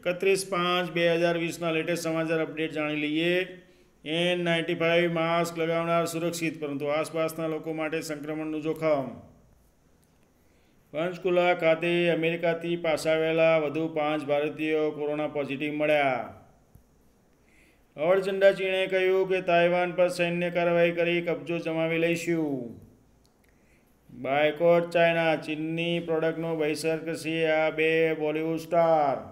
એકત્રીસ પાંચ બે હજાર વીસના લેટેસ્ટ સમાચાર અપડેટ જાણી લઈએ એન નાઇન્ટી ફાઇવ માસ્ક લગાવનાર સુરક્ષિત પરંતુ આસપાસના લોકો માટે સંક્રમણનું જોખમ પંચકુલા ખાતે અમેરિકાથી પાસાવેલા વધુ પાંચ ભારતીયો કોરોના પોઝિટિવ મળ્યા અવરચંડા ચીણે કહ્યું કે તાઇવાન પર સૈન્ય કાર્યવાહી કરી કબજો જમાવી લઈશું બાયકોટ ચાઇના ચીનની પ્રોડક્ટનો બહિષ્કાર કરશે આ બે બોલિવૂડ સ્ટાર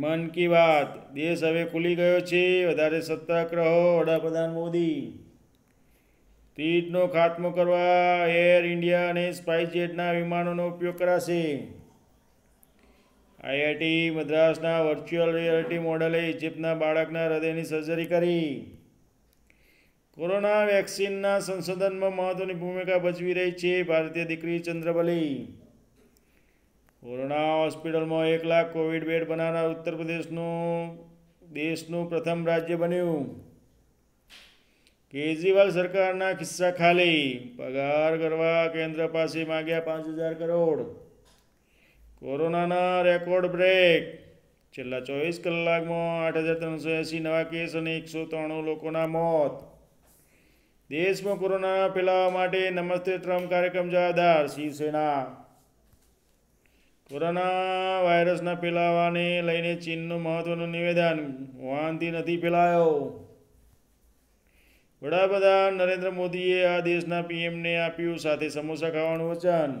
મન કી વાત દેશ હવે ખુલી ગયો છે વધારે સતર્ક રહો વડાપ્રધાન મોદી તીજનો ખાત્મો કરવા એર ઇન્ડિયા અને સ્પાઇસજેટના વિમાનોનો ઉપયોગ કરાશે આઈઆઈટી મદ્રાસના વર્ચ્યુઅલ રિયાલિટી મોડલે ઇજિપ્તના બાળકના હૃદયની સર્જરી કરી કોરોના વેક્સિનના સંશોધનમાં મહત્વની ભૂમિકા ભજવી રહી છે ભારતીય દીકરી ચંદ્રબલી કોરોના હોસ્પિટલમાં એક લાખ કોવિડ બેડ બનાવનાર ઉત્તર પ્રદેશનું દેશનું પ્રથમ રાજ્ય બન્યું કેજરીવાલ સરકારના ખિસ્સા ખાલી પગાર કરવા કેન્દ્ર પાસે માગ્યા પાંચ હજાર કરોડ કોરોનાના રેકોર્ડ બ્રેક છેલ્લા ચોવીસ કલાકમાં આઠ હજાર ત્રણસો એંસી નવા કેસ અને એકસો ત્રણ લોકોના મોત દેશમાં કોરોના ફેલાવવા માટે નમસ્તે ટ્રમ્પ કાર્યક્રમ જવાબદાર શિવસેના કોરોના વાયરસના ફેલાવાને લઈને ચીનનું મહત્વનું નિવેદન વાંધી નથી ફેલાયો વડાપ્રધાન નરેન્દ્ર મોદીએ આ દેશના પીએમને આપ્યું સાથે સમોસા ખાવાનું વચન